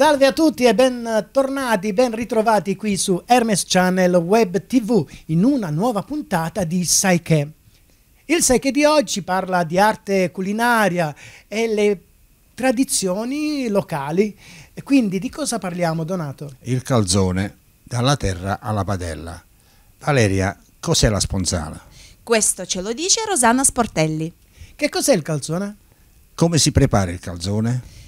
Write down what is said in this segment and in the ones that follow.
Salve a tutti e bentornati, ben ritrovati qui su Hermes Channel Web TV in una nuova puntata di Sai Il Sai di oggi parla di arte culinaria e le tradizioni locali. E quindi di cosa parliamo, Donato? Il calzone dalla terra alla padella. Valeria, cos'è la sponzana? Questo ce lo dice Rosanna Sportelli. Che cos'è il calzone? Come si prepara il calzone?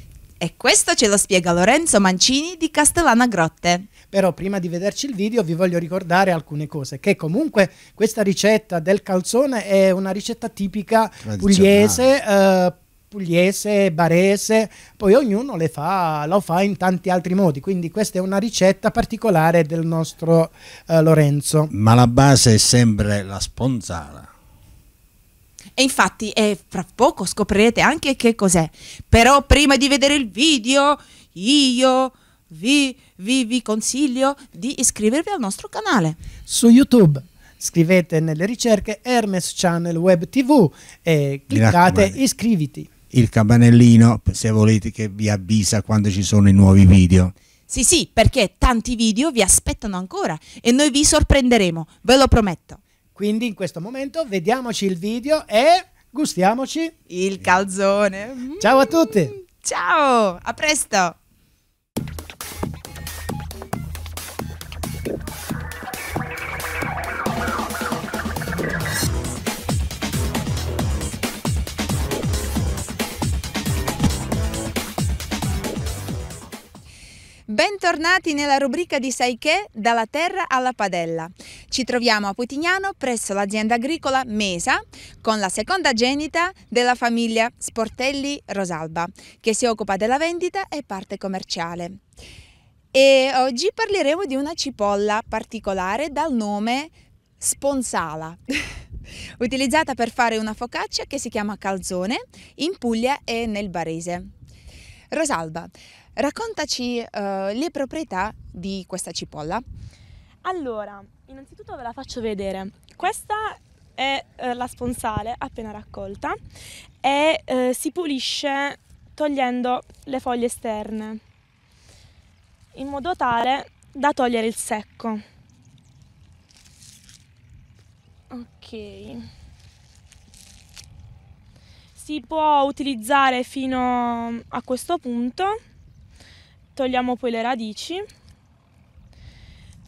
E questo ce lo spiega Lorenzo Mancini di Castellana Grotte. Però prima di vederci il video vi voglio ricordare alcune cose, che comunque questa ricetta del calzone è una ricetta tipica pugliese, eh, pugliese, barese, poi ognuno fa, lo fa in tanti altri modi, quindi questa è una ricetta particolare del nostro eh, Lorenzo. Ma la base è sempre la sponzala. E infatti eh, fra poco scoprirete anche che cos'è. Però prima di vedere il video, io vi, vi, vi consiglio di iscrivervi al nostro canale. Su YouTube scrivete nelle ricerche Hermes Channel Web TV e cliccate iscriviti. Il campanellino se volete che vi avvisa quando ci sono i nuovi video. Sì, sì, perché tanti video vi aspettano ancora e noi vi sorprenderemo, ve lo prometto. Quindi in questo momento vediamoci il video e gustiamoci il calzone. Ciao a tutti. Ciao, a presto. Bentornati nella rubrica di Sai che dalla terra alla padella. Ci troviamo a Putignano presso l'azienda agricola Mesa con la seconda genita della famiglia Sportelli Rosalba che si occupa della vendita e parte commerciale. E oggi parleremo di una cipolla particolare dal nome Sponsala. utilizzata per fare una focaccia che si chiama calzone in Puglia e nel Barese. Rosalba, Raccontaci uh, le proprietà di questa cipolla. Allora, innanzitutto ve la faccio vedere. Questa è eh, la sponsale appena raccolta e eh, si pulisce togliendo le foglie esterne in modo tale da togliere il secco. Ok. Si può utilizzare fino a questo punto togliamo poi le radici.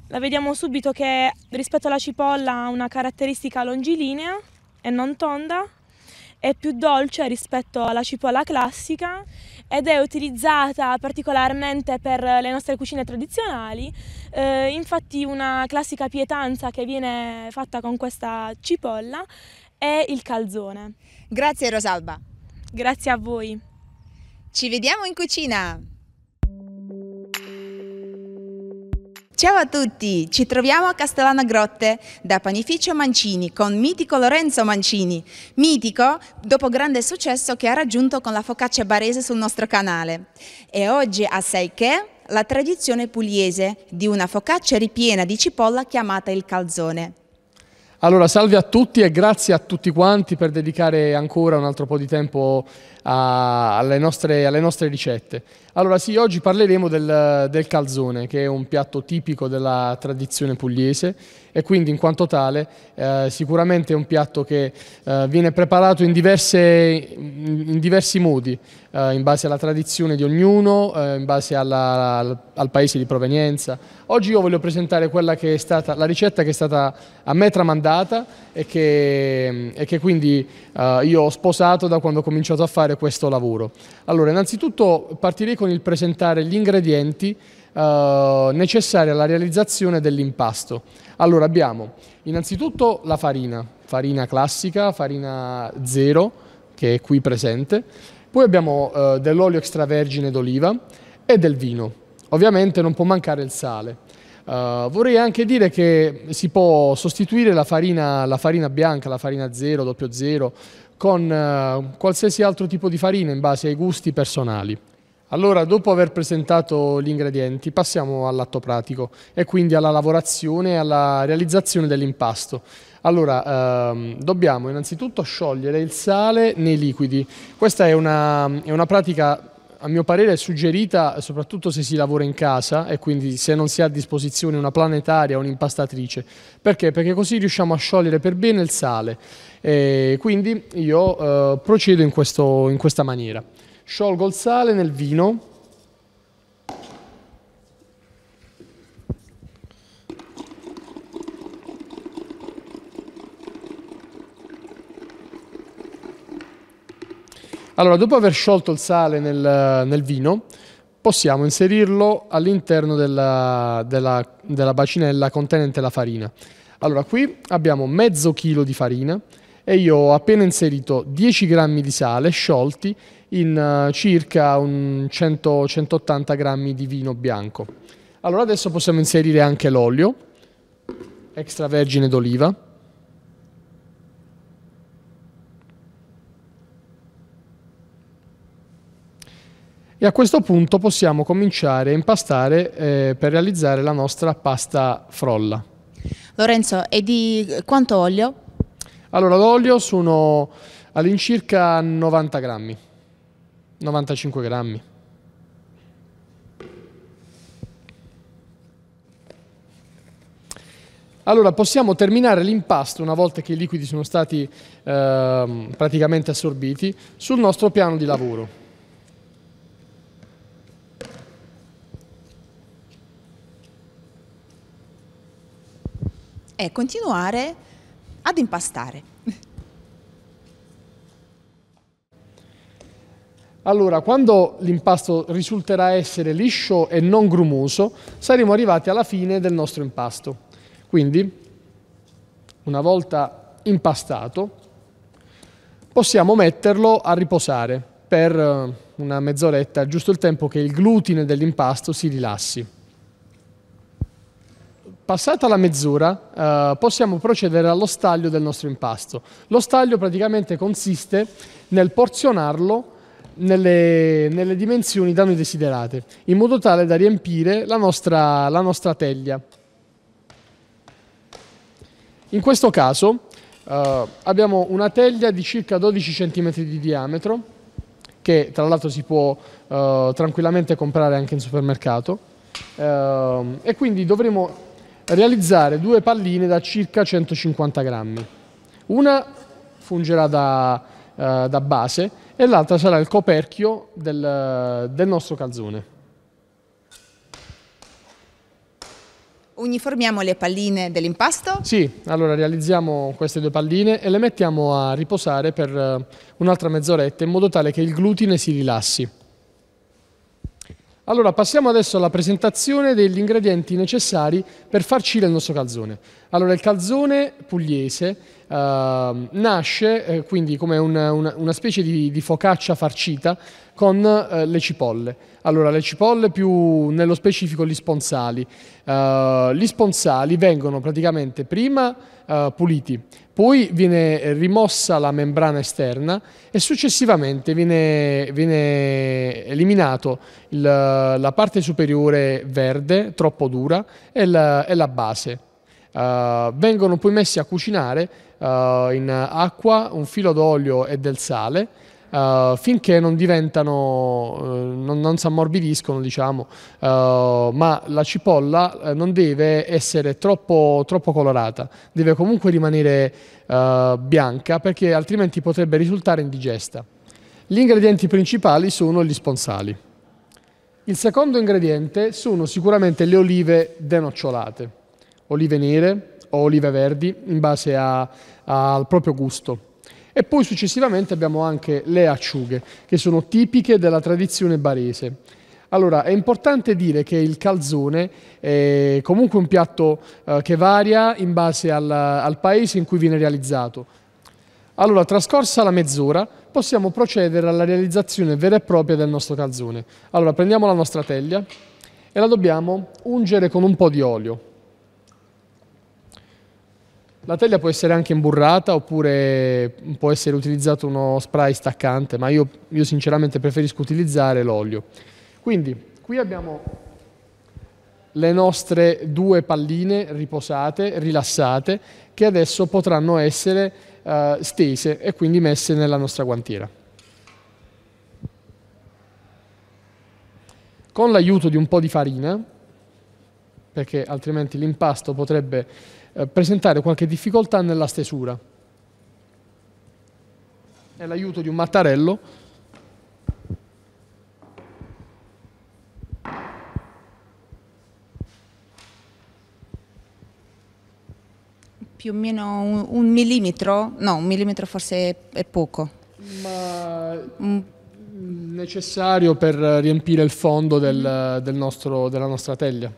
La vediamo subito che rispetto alla cipolla ha una caratteristica longilinea e non tonda, è più dolce rispetto alla cipolla classica ed è utilizzata particolarmente per le nostre cucine tradizionali. Eh, infatti una classica pietanza che viene fatta con questa cipolla è il calzone. Grazie Rosalba. Grazie a voi. Ci vediamo in cucina! Ciao a tutti, ci troviamo a Castellana Grotte da Panificio Mancini con mitico Lorenzo Mancini, mitico dopo grande successo che ha raggiunto con la focaccia barese sul nostro canale. E oggi assai che la tradizione pugliese di una focaccia ripiena di cipolla chiamata il calzone. Allora, salve a tutti e grazie a tutti quanti per dedicare ancora un altro po' di tempo a, alle, nostre, alle, nostre, ricette. Allora sì, oggi parleremo del, del, calzone, che è un piatto tipico della tradizione pugliese e quindi in quanto tale eh, sicuramente è un piatto che eh, viene preparato in, diverse, in, diversi modi, eh, in base alla tradizione di ognuno, eh, in base alla, al, al paese di provenienza. Oggi io voglio presentare quella che è stata la ricetta che è stata a me tramandata e che, e che quindi eh, io ho sposato da quando ho cominciato a fare fare questo lavoro? Allora, innanzitutto partirei con il presentare gli ingredienti eh, necessari alla realizzazione dell'impasto. Allora, abbiamo innanzitutto la farina, farina classica, farina zero, che è qui presente, poi abbiamo eh, dell'olio extravergine d'oliva e del vino. Ovviamente non può mancare il sale. Uh, vorrei anche dire che si può sostituire la farina, la farina bianca, la farina 0, 00 con eh, qualsiasi altro tipo di farina in base ai gusti personali. Allora, dopo aver presentato gli ingredienti, passiamo all'atto pratico e quindi alla lavorazione e alla realizzazione dell'impasto. Allora, ehm, dobbiamo innanzitutto sciogliere il sale nei liquidi. Questa è una, è una pratica a mio parere è suggerita soprattutto se si lavora in casa e quindi se non si ha a disposizione una planetaria o un'impastatrice. Perché? Perché così riusciamo a sciogliere per bene il sale. E quindi io eh, procedo in, questo, in questa maniera. Sciolgo il sale nel vino Allora, dopo aver sciolto il sale nel, nel vino, possiamo inserirlo all'interno della, della, della bacinella contenente la farina. Allora, qui abbiamo mezzo chilo di farina e io ho appena inserito 10 grammi di sale sciolti in eh, circa 100, 180 grammi di vino bianco. Allora adesso possiamo inserire anche l'olio extravergine d'oliva e a questo punto possiamo cominciare a impastare eh, per realizzare la nostra pasta frolla. Lorenzo, e di quanto olio? Allora, l'olio sono all'incirca 90 grammi, 95 grammi. Allora, possiamo terminare l'impasto, una volta che i liquidi sono stati eh, praticamente assorbiti, sul nostro piano di lavoro. è continuare ad impastare. Allora, quando l'impasto risulterà essere liscio e non grumoso, saremo arrivati alla fine del nostro impasto. Quindi, una volta impastato, possiamo metterlo a riposare per eh, una mezz'oretta, giusto il tempo che il glutine dell'impasto si rilassi. Passata la mezz'ora eh, possiamo procedere allo staglio del nostro impasto. Lo staglio praticamente consiste nel porzionarlo nelle, nelle dimensioni da noi desiderate, in modo tale da riempire la nostra, la nostra teglia. In questo caso eh, abbiamo una teglia di circa 12 cm di diametro, che tra l'altro si può eh, tranquillamente comprare anche in supermercato, ehm, e quindi dovremo realizzare due palline da circa 150 grammi. Una fungerà da, eh, da base e l'altra sarà il coperchio del, del nostro calzone. Uniformiamo le palline dell'impasto? Sì, allora realizziamo queste due palline e le mettiamo a riposare per eh, un'altra mezz'oretta in modo tale che il glutine si rilassi. Allora, passiamo adesso alla presentazione degli ingredienti necessari per farcire il nostro calzone. Allora, il calzone pugliese Ehm, nasce eh, quindi come una, una, una specie di, di, focaccia farcita con eh, le cipolle. Allora, le cipolle più nello specifico gli sponsali. Uh, gli sponsali vengono praticamente prima uh, puliti, poi viene rimossa la membrana esterna e successivamente viene, viene eliminato il, la parte superiore verde, troppo dura, e la, e la base. Eh, vengono poi messi a cucinare uh, in acqua, un filo d'olio e del sale. Uh, finché non diventano, uh, non, non si ammorbidiscono, diciamo, uh, ma la cipolla non deve essere troppo, troppo colorata, deve comunque rimanere bianca perché altrimenti potrebbe risultare indigesta. Gli ingredienti principali sono gli sponsali. Il secondo ingrediente sono sicuramente le olive denocciolate, olive nere, o olive verdi in base a, a, al proprio gusto. E poi successivamente abbiamo anche le acciughe, che sono tipiche della tradizione barese. Allora, è importante dire che il calzone è comunque un piatto eh, che varia in base al, al paese in cui viene realizzato. Allora, trascorsa la mezz'ora, possiamo procedere alla realizzazione vera e propria del nostro calzone. Allora, prendiamo la nostra teglia e la dobbiamo ungere con un po' di olio. La teglia può essere anche imburrata oppure può essere utilizzato uno spray staccante, ma io, io sinceramente preferisco utilizzare l'olio. Quindi qui abbiamo le nostre due palline riposate, rilassate, che adesso potranno essere eh, stese e quindi messe nella nostra guantiera. Con l'aiuto di un po' di farina, perché altrimenti l'impasto potrebbe eh, presentare qualche difficoltà nella stesura. È l'aiuto di un mattarello. Più o meno un, un millimetro, no, un millimetro forse è poco. Ma... Mm necessario per riempire il fondo del, del nostro, della nostra teglia.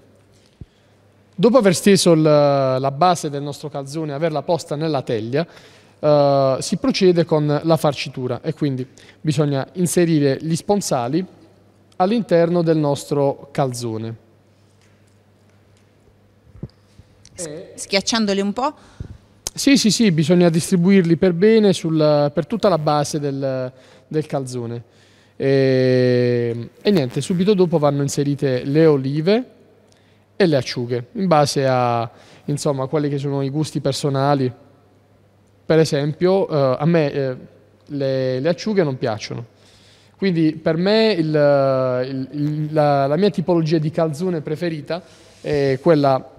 Dopo aver steso il, la base del nostro calzone e averla posta nella teglia, eh, si procede con la farcitura e quindi bisogna inserire gli sponsali all'interno del nostro calzone. Schiacciandoli un po'? Sì, sì, sì, bisogna distribuirli per bene sul, per tutta la base del, del calzone. E, ehm, e niente, subito dopo vanno inserite le olive, e le acciughe, in base a insomma, quelli che sono i gusti personali. Per esempio, eh, a me eh, le, le, acciughe non piacciono. Quindi per me il, il, la, la, mia tipologia di calzone preferita è quella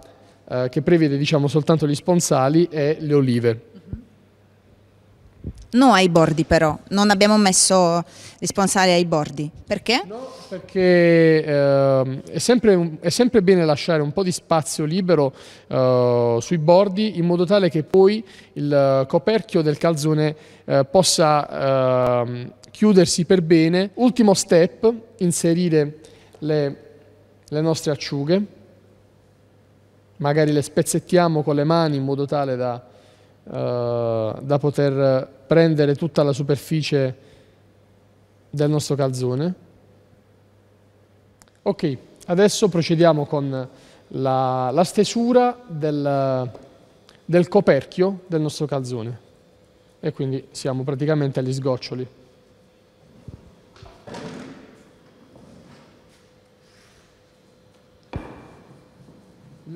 eh, che prevede diciamo, soltanto gli sponsali e le olive. No ai bordi però, non abbiamo messo responsabile ai bordi. Perché? No, perché eh, è, sempre, è, sempre, bene lasciare un po' di spazio libero eh, sui bordi in modo tale che poi il coperchio del calzone eh, possa ehm, chiudersi per bene. Ultimo step, inserire le, le nostre acciughe, magari le spezzettiamo con le mani in modo tale da, eh, da poter prendere tutta la superficie del nostro calzone. Ok, adesso procediamo con la, la stesura del, del coperchio del nostro calzone e quindi siamo praticamente agli sgoccioli.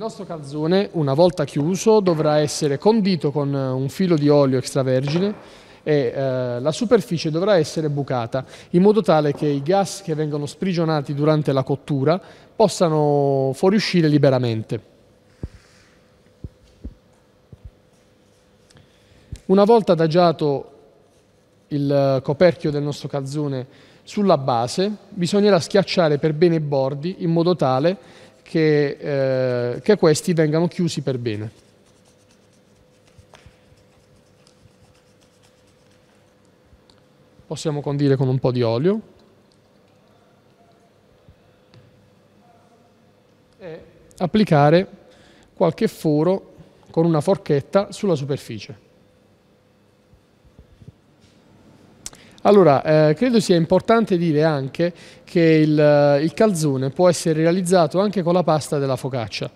nostro calzone, una volta chiuso, dovrà essere condito con eh, un filo di olio extravergine e eh, la superficie dovrà essere bucata in modo tale che i gas che vengono sprigionati durante la cottura possano fuoriuscire liberamente. Una volta adagiato il eh, coperchio del nostro calzone sulla base, bisognerà schiacciare per bene i bordi in modo tale che che, eh, che questi vengano chiusi per bene. Possiamo condire con un po' di olio. E applicare qualche foro con una forchetta sulla superficie. Allora, eh, credo sia importante dire anche che il, eh, il calzone può essere realizzato anche con la pasta della focaccia.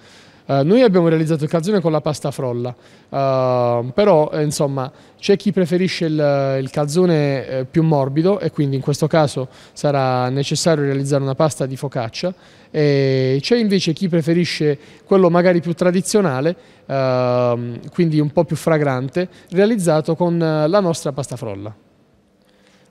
Uh, noi abbiamo realizzato il calzone con la pasta frolla, uh, però insomma c'è chi preferisce il, il calzone eh, più morbido e quindi in questo caso sarà necessario realizzare una pasta di focaccia e c'è invece chi preferisce quello magari più tradizionale, uh, quindi un po' più fragrante, realizzato con la nostra pasta frolla.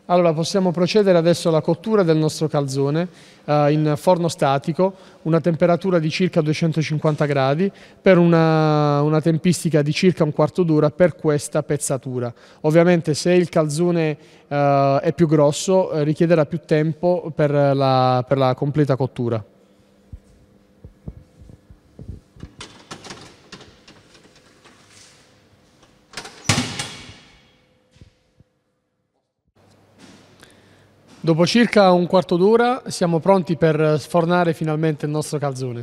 Allora possiamo procedere adesso alla cottura del nostro calzone eh, in forno statico, una temperatura di circa 250 gradi per una, una tempistica di circa un quarto d'ora per questa pezzatura. Ovviamente se il calzone eh, è più grosso eh, richiederà più tempo per la, per la completa cottura. Dopo circa un quarto d'ora siamo pronti per sfornare finalmente il nostro calzone.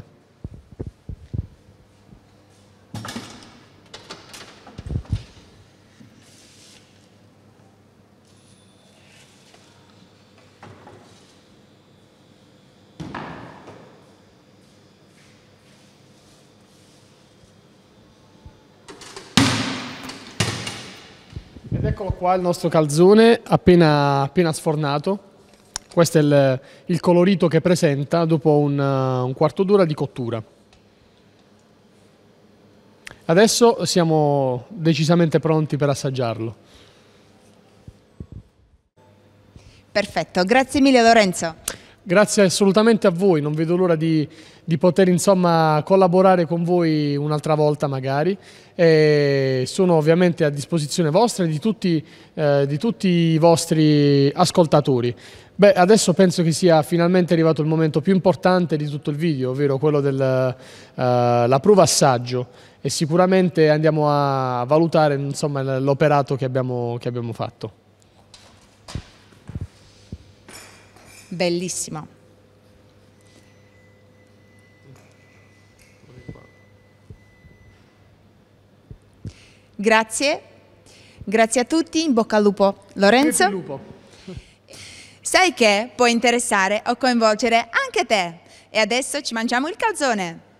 Ed eccolo qua il nostro calzone appena, appena sfornato questo è il, il colorito che presenta dopo un, eh, un quarto d'ora di cottura. Adesso siamo decisamente pronti per assaggiarlo. Perfetto, grazie mille Lorenzo. Grazie assolutamente a voi, non vedo l'ora di, di, poter insomma, collaborare con voi un'altra volta magari. E sono ovviamente a disposizione vostra e di tutti, eh, di tutti i vostri ascoltatori. Beh, adesso penso che sia finalmente arrivato il momento più importante di tutto il video, ovvero quello della eh, prova assaggio e sicuramente andiamo a valutare l'operato che, che abbiamo fatto. bellissima. Grazie, grazie a tutti, in bocca al lupo. Lorenzo? Lupo. Sai che può interessare o coinvolgere anche te. E adesso ci mangiamo il calzone.